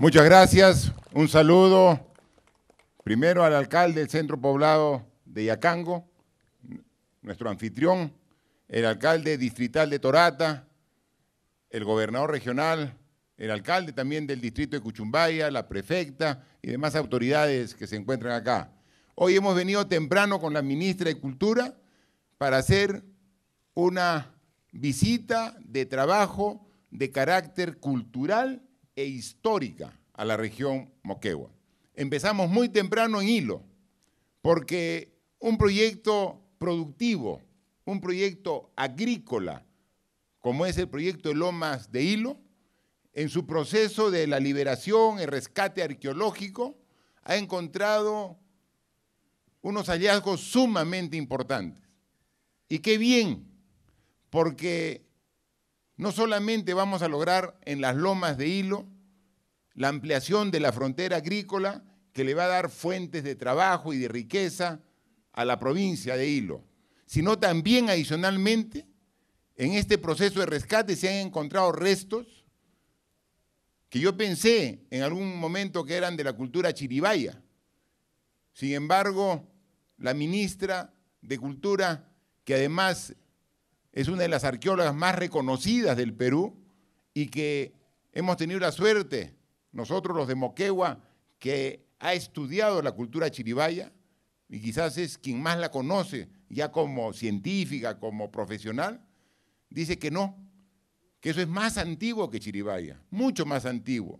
Muchas gracias. Un saludo primero al alcalde del centro poblado de Yacango, nuestro anfitrión, el alcalde distrital de Torata, el gobernador regional, el alcalde también del distrito de Cuchumbaya, la prefecta y demás autoridades que se encuentran acá. Hoy hemos venido temprano con la ministra de Cultura para hacer una visita de trabajo de carácter cultural e histórica a la región Moquegua. Empezamos muy temprano en hilo, porque un proyecto productivo, un proyecto agrícola, como es el proyecto de Lomas de Hilo, en su proceso de la liberación, el rescate arqueológico, ha encontrado unos hallazgos sumamente importantes. Y qué bien, porque no solamente vamos a lograr en las lomas de hilo la ampliación de la frontera agrícola que le va a dar fuentes de trabajo y de riqueza a la provincia de Hilo, sino también adicionalmente en este proceso de rescate se han encontrado restos que yo pensé en algún momento que eran de la cultura chiribaya. Sin embargo, la ministra de Cultura, que además es una de las arqueólogas más reconocidas del Perú y que hemos tenido la suerte nosotros los de Moquegua, que ha estudiado la cultura chiribaya y quizás es quien más la conoce ya como científica, como profesional, dice que no, que eso es más antiguo que Chiribaya, mucho más antiguo,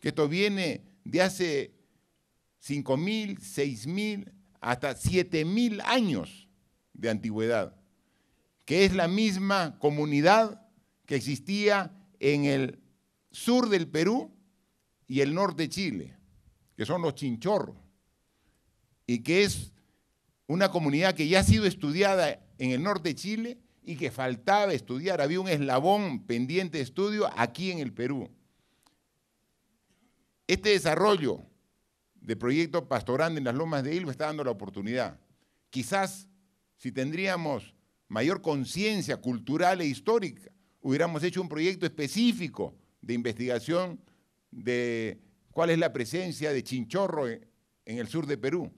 que esto viene de hace 5.000, 6.000, hasta 7.000 años de antigüedad, que es la misma comunidad que existía en el sur del Perú y el norte de Chile, que son los chinchorros, y que es una comunidad que ya ha sido estudiada en el norte de Chile y que faltaba estudiar, había un eslabón pendiente de estudio aquí en el Perú. Este desarrollo de proyecto pastorando en las lomas de Ilva está dando la oportunidad. Quizás si tendríamos mayor conciencia cultural e histórica, hubiéramos hecho un proyecto específico de investigación de cuál es la presencia de Chinchorro en, el sur de Perú,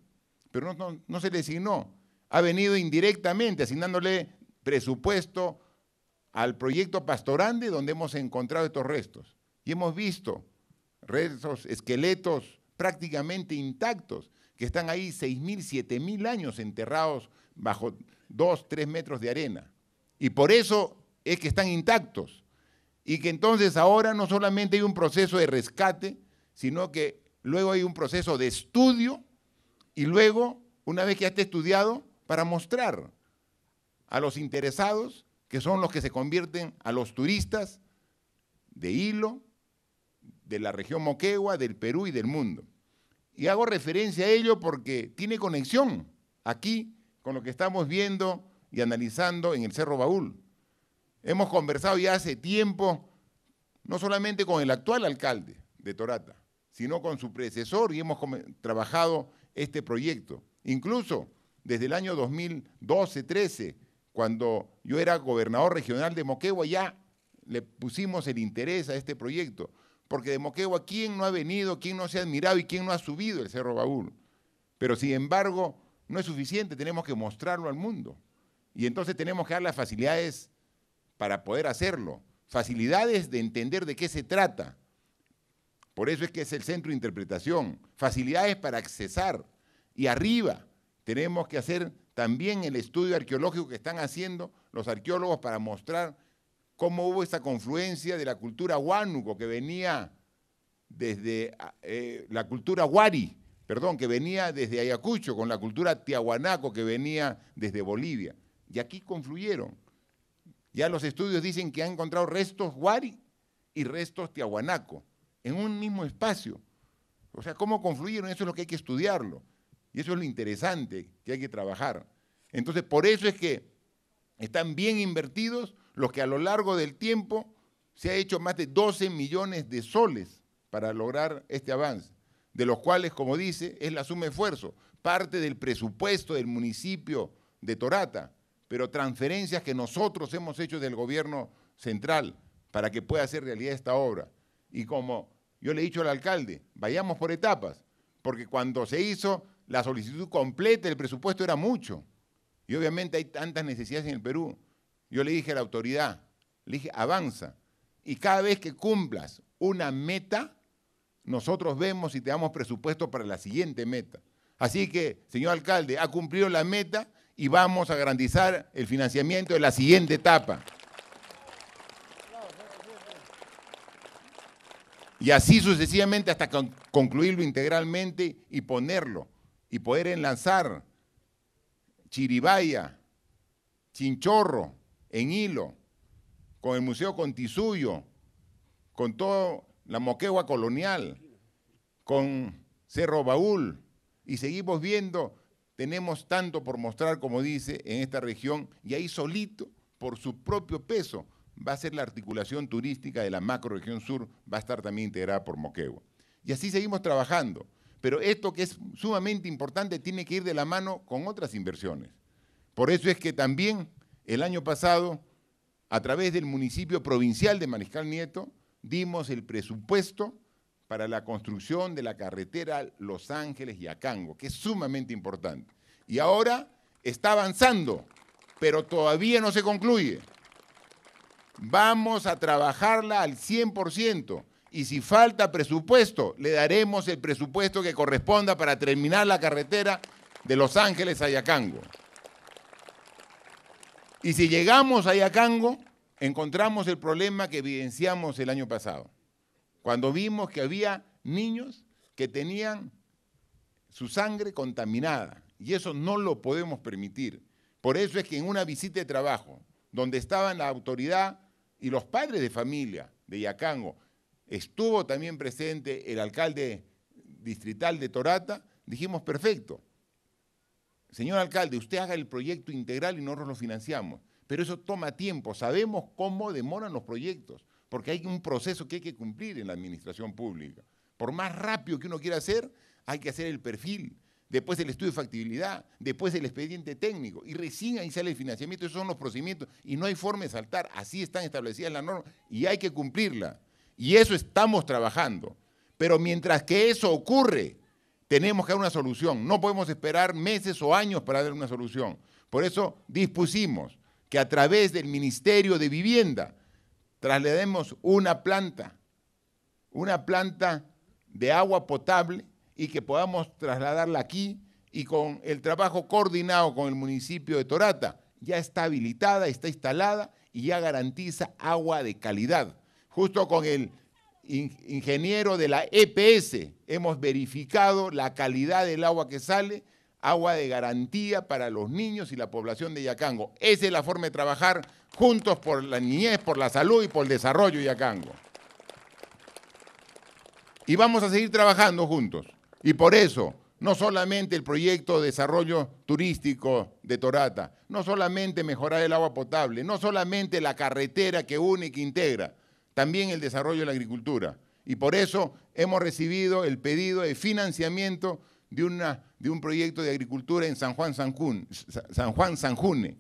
pero no, se le designó. Ha venido indirectamente asignándole presupuesto al proyecto Pastorande donde hemos encontrado estos restos. Y hemos visto restos, esqueletos prácticamente intactos, que están ahí 6.000, 7.000 años enterrados bajo 2, 3 metros de arena. Y por eso es que están intactos, y que entonces ahora no solamente hay un proceso de rescate, sino que luego hay un proceso de estudio y luego, una vez que ya esté estudiado, para mostrar a los interesados, que son los que se convierten a los turistas de Hilo, de la región Moquegua, del Perú y del mundo. Y hago referencia a ello porque tiene conexión aquí con lo que estamos viendo y analizando en el Cerro Baúl. Hemos conversado ya hace tiempo, no solamente con el actual alcalde de Torata, sino con su predecesor y hemos trabajado este proyecto. Incluso desde el año 2012-13, cuando yo era gobernador regional de Moquegua, ya le pusimos el interés a este proyecto, porque de Moquegua, ¿quién no ha venido, quién no se ha admirado y quién no ha subido el Cerro Baúl? Pero sin embargo, no es suficiente, tenemos que mostrarlo al mundo. Y entonces tenemos que dar las facilidades para poder hacerlo, facilidades de entender de qué se trata. Por eso es que es el centro de interpretación, facilidades para accesar. Y arriba tenemos que hacer también el estudio arqueológico que están haciendo los arqueólogos para mostrar cómo hubo esta confluencia de la cultura huánuco que venía desde ah, eh, la cultura huari, perdón, que venía desde Ayacucho, con la cultura tiahuanaco que venía desde Bolivia. Y aquí confluyeron. Ya los estudios dicen que han encontrado restos Guari y restos Tiahuanaco en un mismo espacio. O sea, cómo confluyeron, eso es lo que hay que estudiarlo. Y eso es lo interesante que hay que trabajar. Entonces, por eso es que están bien invertidos los que a lo largo del tiempo se ha hecho más de 12 millones de soles para lograr este avance, de los cuales, como dice, es la suma de esfuerzo, parte del presupuesto del municipio de Torata, pero transferencias que nosotros hemos hecho del gobierno central para que pueda hacer realidad esta obra. Y como yo le he dicho al alcalde, vayamos por etapas, porque cuando se hizo la solicitud completa el presupuesto era mucho. Y obviamente hay tantas necesidades en el Perú. Yo le dije a la autoridad, le dije, avanza. Y cada vez que cumplas una meta, nosotros vemos y te damos presupuesto para la siguiente meta. Así que, señor alcalde, ha cumplido la meta y vamos a garantizar el financiamiento de la siguiente etapa. Y así sucesivamente hasta concluirlo integralmente y ponerlo y poder enlazar Chiribaya, Chinchorro, en hilo, con el Museo Contisuyo, con toda la Moquegua colonial, con Cerro Baúl, y seguimos viendo tenemos tanto por mostrar, como dice, en esta región y ahí solito, por su propio peso, va a ser la articulación turística de la macroregión sur, va a estar también integrada por Moquegua. Y así seguimos trabajando. Pero esto que es sumamente importante tiene que ir de la mano con otras inversiones. Por eso es que también el año pasado, a través del municipio provincial de Mariscal Nieto, dimos el presupuesto para la construcción de la carretera Los Ángeles y Acango, que es sumamente importante. Y ahora está avanzando, pero todavía no se concluye. Vamos a trabajarla al 100% y si falta presupuesto, le daremos el presupuesto que corresponda para terminar la carretera de Los Ángeles a Y si llegamos a Yacango, encontramos el problema que evidenciamos el año pasado cuando vimos que había niños que tenían su sangre contaminada y eso no lo podemos permitir. Por eso es que en una visita de trabajo, donde estaban la autoridad y los padres de familia de Yacango, estuvo también presente el alcalde distrital de Torata, dijimos, perfecto, señor alcalde, usted haga el proyecto integral y nosotros lo financiamos. Pero eso toma tiempo, sabemos cómo demoran los proyectos porque hay un proceso que hay que cumplir en la administración pública. Por más rápido que uno quiera hacer, hay que hacer el perfil, después el estudio de factibilidad, después el expediente técnico, y recién ahí sale el financiamiento, esos son los procedimientos, y no hay forma de saltar, así están establecidas las normas, y hay que cumplirla. Y eso estamos trabajando. Pero mientras que eso ocurre, tenemos que dar una solución. No podemos esperar meses o años para dar una solución. Por eso dispusimos que a través del Ministerio de Vivienda traslademos una planta, una planta de agua potable y que podamos trasladarla aquí y con el trabajo coordinado con el municipio de Torata. Ya está habilitada, está instalada y ya garantiza agua de calidad. Justo con el ingeniero de la EPS hemos verificado la calidad del agua que sale agua de garantía para los niños y la población de Yacango. Esa es la forma de trabajar juntos por la niñez, por la salud y por el desarrollo de Yacango. Y vamos a seguir trabajando juntos. Y por eso, no solamente el proyecto de desarrollo turístico de Torata, no solamente mejorar el agua potable, no solamente la carretera que une y que integra, también el desarrollo de la agricultura. Y por eso hemos recibido el pedido de financiamiento de, una, de un proyecto de agricultura en San Juan San Juan Sanjune.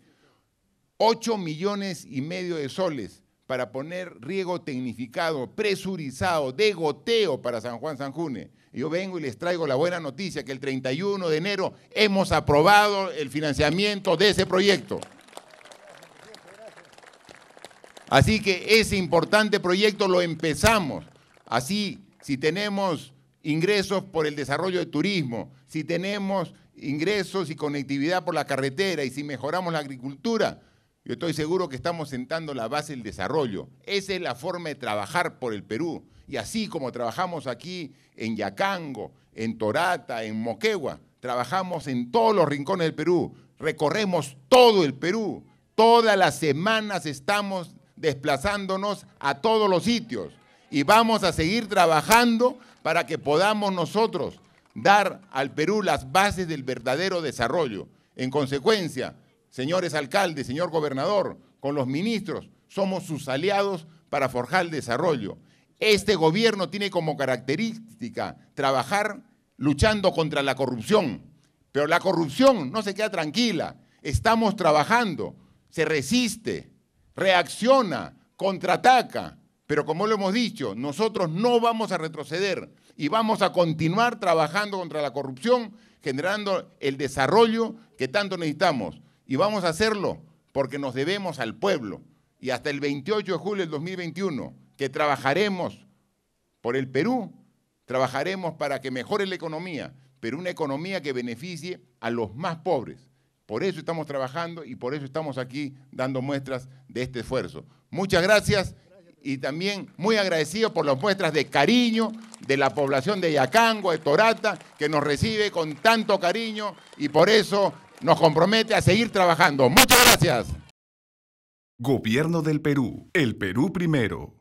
8 millones y medio de soles para poner riego tecnificado, presurizado, de goteo para San Juan Sanjune. Yo vengo y les traigo la buena noticia que el 31 de enero hemos aprobado el financiamiento de ese proyecto. Así que ese importante proyecto lo empezamos. Así, si tenemos ingresos por el desarrollo de turismo, si tenemos ingresos y conectividad por la carretera y si mejoramos la agricultura, yo estoy seguro que estamos sentando la base del desarrollo. Esa es la forma de trabajar por el Perú. Y así como trabajamos aquí en Yacango, en Torata, en Moquegua, trabajamos en todos los rincones del Perú, recorremos todo el Perú. Todas las semanas estamos desplazándonos a todos los sitios y vamos a seguir trabajando para que podamos nosotros dar al Perú las bases del verdadero desarrollo. En consecuencia, señores alcaldes, señor gobernador, con los ministros, somos sus aliados para forjar el desarrollo. Este gobierno tiene como característica trabajar luchando contra la corrupción, pero la corrupción no se queda tranquila. Estamos trabajando, se resiste, reacciona, contraataca, pero como lo hemos dicho, nosotros no vamos a retroceder y vamos a continuar trabajando contra la corrupción, generando el desarrollo que tanto necesitamos. Y vamos a hacerlo porque nos debemos al pueblo. Y hasta el 28 de julio del 2021, que trabajaremos por el Perú, trabajaremos para que mejore la economía, pero una economía que beneficie a los más pobres. Por eso estamos trabajando y por eso estamos aquí dando muestras de este esfuerzo. Muchas gracias y también muy agradecido por las muestras de cariño de la población de Yacango, de Torata, que nos recibe con tanto cariño y por eso nos compromete a seguir trabajando. Muchas gracias. Gobierno del Perú. El Perú primero.